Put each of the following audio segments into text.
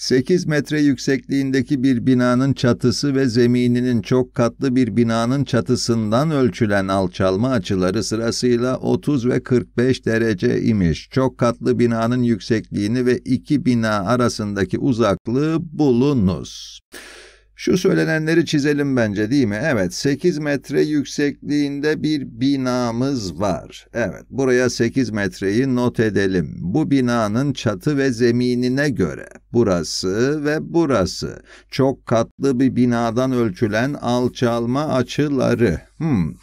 8 metre yüksekliğindeki bir binanın çatısı ve zemininin çok katlı bir binanın çatısından ölçülen alçalma açıları sırasıyla 30 ve 45 derece imiş. Çok katlı binanın yüksekliğini ve iki bina arasındaki uzaklığı bulunuz. Şu söylenenleri çizelim bence değil mi? Evet 8 metre yüksekliğinde bir binamız var. Evet buraya 8 metreyi not edelim. Bu binanın çatı ve zeminine göre burası ve burası çok katlı bir binadan ölçülen alçalma açıları. Hmm.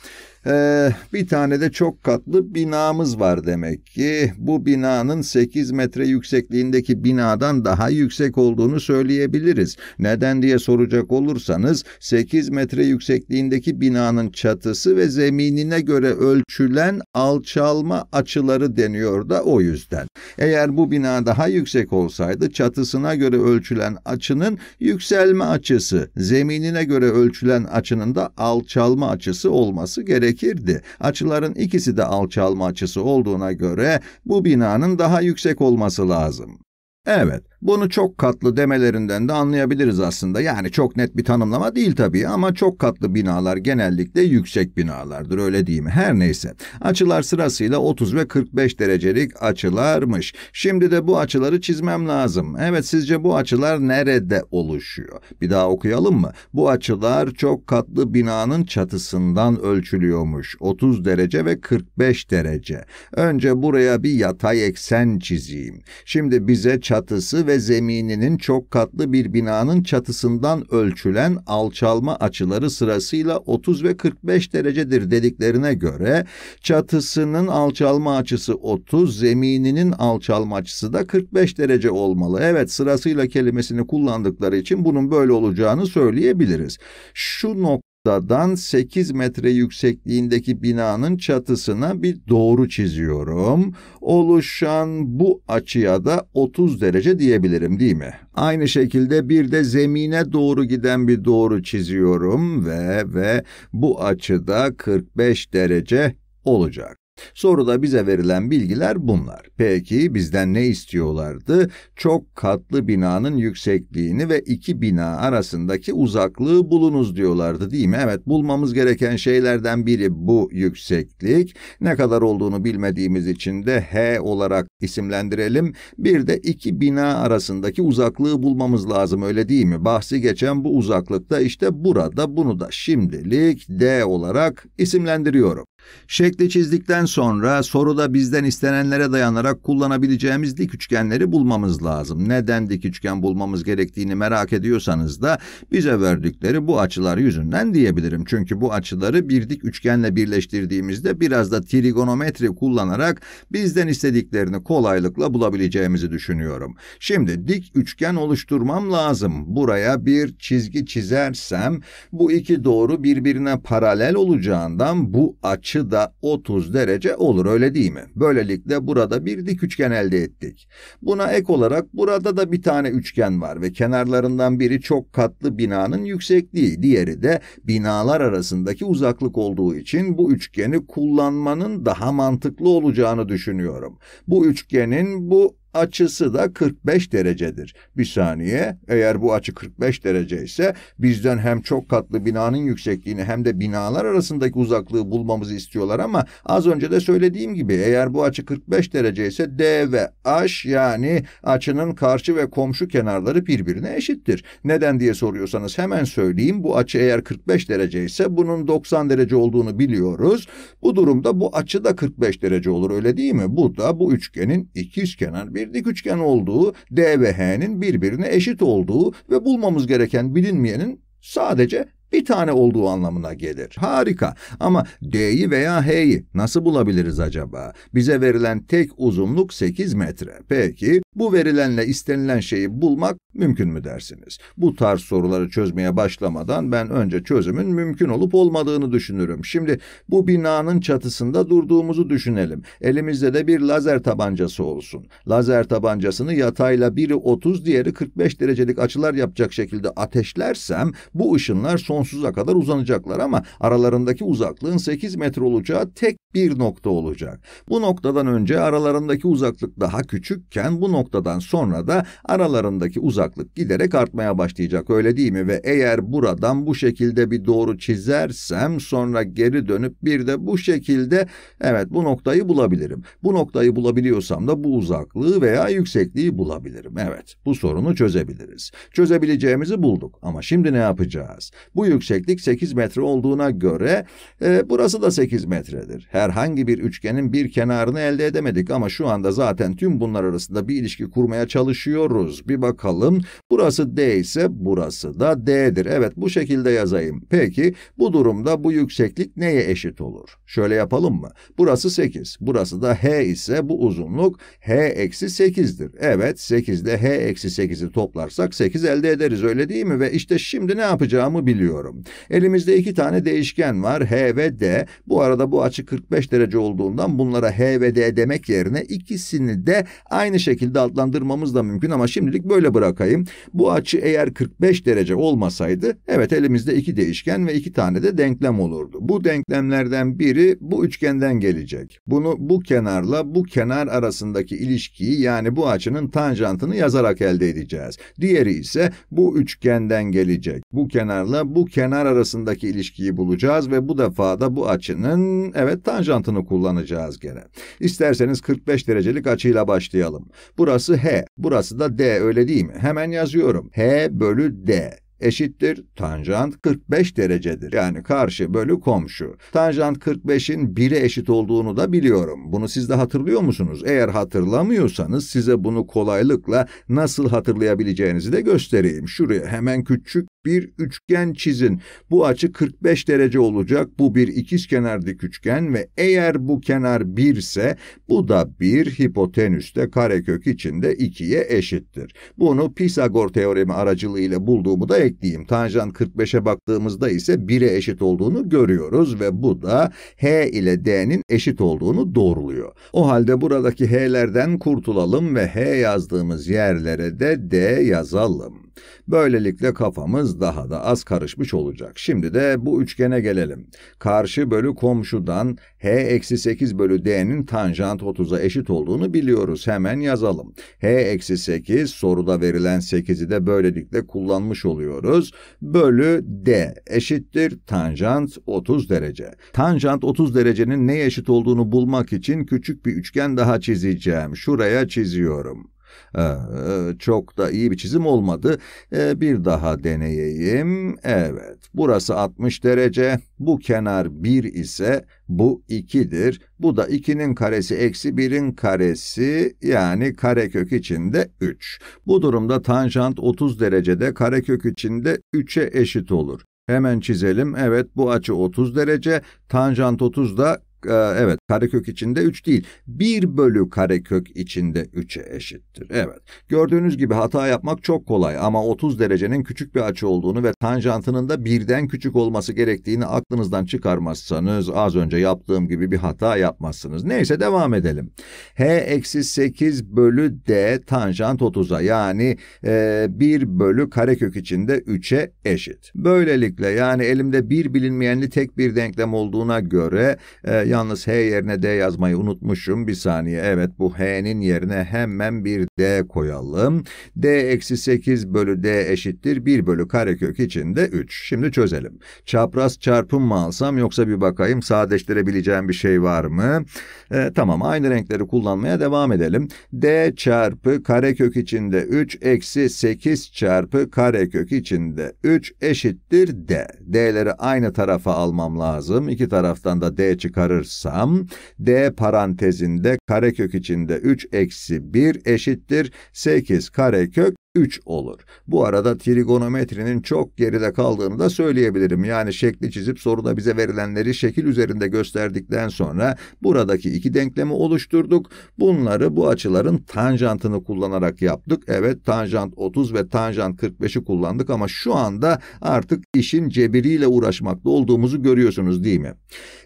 Ee, bir tane de çok katlı binamız var demek ki. Bu binanın 8 metre yüksekliğindeki binadan daha yüksek olduğunu söyleyebiliriz. Neden diye soracak olursanız 8 metre yüksekliğindeki binanın çatısı ve zeminine göre ölçülen alçalma açıları deniyor da o yüzden. Eğer bu bina daha yüksek olsaydı çatısına göre ölçülen açının yükselme açısı, zeminine göre ölçülen açının da alçalma açısı olması gerekir gerekirdi. Açıların ikisi de alçalma açısı olduğuna göre bu binanın daha yüksek olması lazım. Evet, bunu çok katlı demelerinden de anlayabiliriz aslında. Yani çok net bir tanımlama değil tabii ama çok katlı binalar genellikle yüksek binalardır öyle değil mi? Her neyse. Açılar sırasıyla 30 ve 45 derecelik açılarmış. Şimdi de bu açıları çizmem lazım. Evet sizce bu açılar nerede oluşuyor? Bir daha okuyalım mı? Bu açılar çok katlı binanın çatısından ölçülüyormuş. 30 derece ve 45 derece. Önce buraya bir yatay eksen çizeyim. Şimdi bize çatısı ve zemininin çok katlı bir binanın çatısından ölçülen alçalma açıları sırasıyla 30 ve 45 derecedir dediklerine göre çatısının alçalma açısı 30, zemininin alçalma açısı da 45 derece olmalı. Evet sırasıyla kelimesini kullandıkları için bunun böyle olacağını söyleyebiliriz. Şu nokta noktadan 8 metre yüksekliğindeki binanın çatısına bir doğru çiziyorum. Oluşan bu açıya da 30 derece diyebilirim değil mi? Aynı şekilde bir de zemine doğru giden bir doğru çiziyorum ve ve bu açıda 45 derece olacak. Soruda bize verilen bilgiler bunlar. Peki bizden ne istiyorlardı? Çok katlı binanın yüksekliğini ve iki bina arasındaki uzaklığı bulunuz diyorlardı değil mi? Evet bulmamız gereken şeylerden biri bu yükseklik. Ne kadar olduğunu bilmediğimiz için de H olarak isimlendirelim. Bir de iki bina arasındaki uzaklığı bulmamız lazım öyle değil mi? Bahsi geçen bu uzaklıkta işte burada bunu da şimdilik D olarak isimlendiriyorum. Şekli çizdikten sonra soruda bizden istenenlere dayanarak kullanabileceğimiz dik üçgenleri bulmamız lazım. Neden dik üçgen bulmamız gerektiğini merak ediyorsanız da bize verdikleri bu açılar yüzünden diyebilirim. Çünkü bu açıları bir dik üçgenle birleştirdiğimizde biraz da trigonometri kullanarak bizden istediklerini kolaylıkla bulabileceğimizi düşünüyorum. Şimdi dik üçgen oluşturmam lazım. Buraya bir çizgi çizersem bu iki doğru birbirine paralel olacağından bu açı açı da 30 derece olur öyle değil mi? Böylelikle burada bir dik üçgen elde ettik. Buna ek olarak burada da bir tane üçgen var ve kenarlarından biri çok katlı binanın yüksekliği, diğeri de binalar arasındaki uzaklık olduğu için bu üçgeni kullanmanın daha mantıklı olacağını düşünüyorum. Bu üçgenin bu açısı da 45 derecedir. Bir saniye, eğer bu açı 45 derece ise bizden hem çok katlı binanın yüksekliğini hem de binalar arasındaki uzaklığı bulmamızı istiyorlar ama az önce de söylediğim gibi eğer bu açı 45 derece ise D ve H yani açının karşı ve komşu kenarları birbirine eşittir. Neden diye soruyorsanız hemen söyleyeyim. Bu açı eğer 45 derece ise bunun 90 derece olduğunu biliyoruz. Bu durumda bu açı da 45 derece olur öyle değil mi? Bu da bu üçgenin ikiz kenar bir dik üçgen olduğu, D ve H'nin birbirine eşit olduğu ve bulmamız gereken bilinmeyenin sadece bir tane olduğu anlamına gelir. Harika ama D'yi veya H'yi nasıl bulabiliriz acaba? Bize verilen tek uzunluk 8 metre. Peki bu verilenle istenilen şeyi bulmak mümkün mü dersiniz? Bu tarz soruları çözmeye başlamadan ben önce çözümün mümkün olup olmadığını düşünürüm. Şimdi bu binanın çatısında durduğumuzu düşünelim. Elimizde de bir lazer tabancası olsun. Lazer tabancasını yatayla biri 30 diğeri 45 derecelik açılar yapacak şekilde ateşlersem bu ışınlar son sonsuza kadar uzanacaklar ama aralarındaki uzaklığın 8 metre olacağı tek bir nokta olacak. Bu noktadan önce aralarındaki uzaklık daha küçükken bu noktadan sonra da aralarındaki uzaklık giderek artmaya başlayacak öyle değil mi? Ve eğer buradan bu şekilde bir doğru çizersem sonra geri dönüp bir de bu şekilde evet bu noktayı bulabilirim. Bu noktayı bulabiliyorsam da bu uzaklığı veya yüksekliği bulabilirim. Evet bu sorunu çözebiliriz. Çözebileceğimizi bulduk ama şimdi ne yapacağız? Bu yükseklik 8 metre olduğuna göre e, burası da 8 metredir. Herhangi bir üçgenin bir kenarını elde edemedik ama şu anda zaten tüm bunlar arasında bir ilişki kurmaya çalışıyoruz. Bir bakalım burası D ise burası da D'dir. Evet bu şekilde yazayım. Peki bu durumda bu yükseklik neye eşit olur? Şöyle yapalım mı? Burası 8, burası da H ise bu uzunluk H eksi 8'dir. Evet 8 ile H eksi 8'i toplarsak 8 elde ederiz öyle değil mi? Ve işte şimdi ne yapacağımı biliyorum istiyorum. Elimizde iki tane değişken var H ve D. Bu arada bu açı 45 derece olduğundan bunlara H ve D demek yerine ikisini de aynı şekilde adlandırmamız da mümkün ama şimdilik böyle bırakayım. Bu açı eğer 45 derece olmasaydı evet elimizde iki değişken ve iki tane de denklem olurdu. Bu denklemlerden biri bu üçgenden gelecek. Bunu bu kenarla bu kenar arasındaki ilişkiyi yani bu açının tanjantını yazarak elde edeceğiz. Diğeri ise bu üçgenden gelecek. Bu kenarla bu kenar arasındaki ilişkiyi bulacağız ve bu defa da bu açının evet tanjantını kullanacağız gene. İsterseniz 45 derecelik açıyla başlayalım. Burası H, burası da D öyle değil mi? Hemen yazıyorum. H bölü D eşittir tanjant 45 derecedir. Yani karşı bölü komşu. Tanjant 45'in 1'e eşit olduğunu da biliyorum. Bunu siz de hatırlıyor musunuz? Eğer hatırlamıyorsanız size bunu kolaylıkla nasıl hatırlayabileceğinizi de göstereyim. Şuraya hemen küçük bir üçgen çizin. Bu açı 45 derece olacak. Bu bir ikizkenar dik üçgen ve eğer bu kenar 1 ise bu da 1 hipotenüste karekök içinde 2'ye eşittir. Bunu Pisagor teoremi aracılığıyla bulduğumu da ekleyeyim. Tanjant 45'e baktığımızda ise 1'e eşit olduğunu görüyoruz ve bu da h ile d'nin eşit olduğunu doğruluyor. O halde buradaki h'lerden kurtulalım ve h yazdığımız yerlere de d yazalım. Böylelikle kafamız daha da az karışmış olacak. Şimdi de bu üçgene gelelim. Karşı bölü komşudan h-8 eksi bölü d'nin tanjant 30'a eşit olduğunu biliyoruz. Hemen yazalım. h-8 eksi soruda verilen 8'i de böylelikle kullanmış oluyoruz. Bölü d eşittir tanjant 30 derece. Tanjant 30 derecenin neye eşit olduğunu bulmak için küçük bir üçgen daha çizeceğim. Şuraya çiziyorum. Ee, e, çok da iyi bir çizim olmadı. Ee, bir daha deneyeyim. Evet, burası 60 derece. Bu kenar 1 ise bu 2'dir. Bu da 2'nin karesi eksi 1'in karesi yani karekök içinde 3. Bu durumda tanjant 30 derecede karekök içinde 3'e eşit olur. Hemen çizelim. Evet bu açı 30 derece, tanjant 30 da ee, evet karekök içinde 3 değil. 1 bölü karekök içinde 3'e eşittir. Evet. Gördüğünüz gibi hata yapmak çok kolay ama 30 derecenin küçük bir açı olduğunu ve tanjantının da birden küçük olması gerektiğini aklınızdan çıkarmazsanız az önce yaptığım gibi bir hata yapmazsınız. Neyse devam edelim. H eksi 8 bölü D tanjant 30'a yani e, 1 bölü karekök içinde 3'e eşit. Böylelikle yani elimde bir bilinmeyenli tek bir denklem olduğuna göre e, yalnız H yerine D yazmayı unutmuşum. Bir saniye evet bu H'nin yerine hemen bir D koyalım. D eksi 8 bölü D eşittir 1 bölü karekök içinde 3. Şimdi çözelim. Çapraz çarpım mı alsam yoksa bir bakayım sadeştirebileceğim bir şey var mı? E, tamam aynı renkleri kullanmaya devam edelim. D çarpı karekök içinde 3 eksi 8 çarpı karekök içinde 3 eşittir D. D'leri aynı tarafa almam lazım. İki taraftan da D çıkarır çıkarırsam d parantezinde karekök içinde 3 eksi 1 eşittir 8 karekök 3 olur. Bu arada trigonometrinin çok geride kaldığını da söyleyebilirim. Yani şekli çizip soruda bize verilenleri şekil üzerinde gösterdikten sonra buradaki iki denklemi oluşturduk. Bunları bu açıların tanjantını kullanarak yaptık. Evet tanjant 30 ve tanjant 45'i kullandık ama şu anda artık işin cebiriyle uğraşmakta olduğumuzu görüyorsunuz değil mi?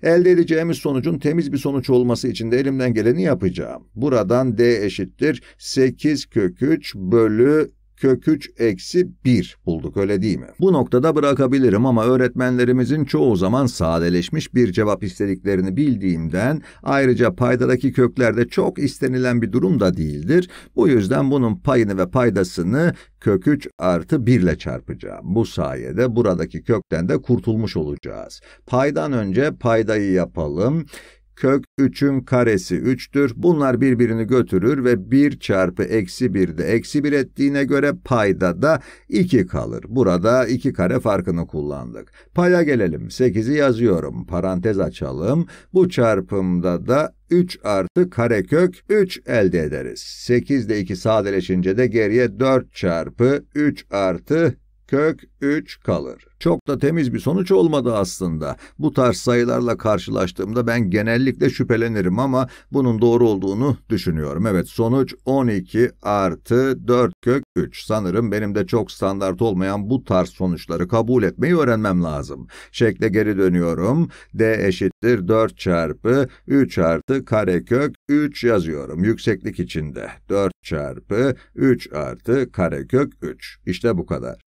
Elde edeceğimiz sonucun temiz bir sonuç olması için de elimden geleni yapacağım. Buradan d eşittir 8 kök 3 bölü kök 3 eksi 1 bulduk öyle değil mi? Bu noktada bırakabilirim ama öğretmenlerimizin çoğu zaman sadeleşmiş bir cevap istediklerini bildiğimden ayrıca paydadaki köklerde çok istenilen bir durum da değildir. Bu yüzden bunun payını ve paydasını kök 3 artı 1 ile çarpacağım. Bu sayede buradaki kökten de kurtulmuş olacağız. Paydan önce paydayı yapalım. Kök 3'ün karesi 3'tür. Bunlar birbirini götürür ve 1 çarpı eksi 1'de eksi 1 ettiğine göre payda da 2 kalır. Burada 2 kare farkını kullandık. Paya gelelim. 8'i yazıyorum. Parantez açalım. Bu çarpımda da 3 artı karekök 3 elde ederiz. 8 ile 2 sadeleşince de geriye 4 çarpı 3 artı Kök 3 kalır. Çok da temiz bir sonuç olmadı aslında. Bu tarz sayılarla karşılaştığımda ben genellikle şüphelenirim ama bunun doğru olduğunu düşünüyorum. Evet sonuç 12 artı 4 kök 3. Sanırım benim de çok standart olmayan bu tarz sonuçları kabul etmeyi öğrenmem lazım. Şekle geri dönüyorum. D eşittir 4 çarpı 3 artı karekök 3 yazıyorum. Yükseklik içinde 4 çarpı 3 artı karekök 3. İşte bu kadar.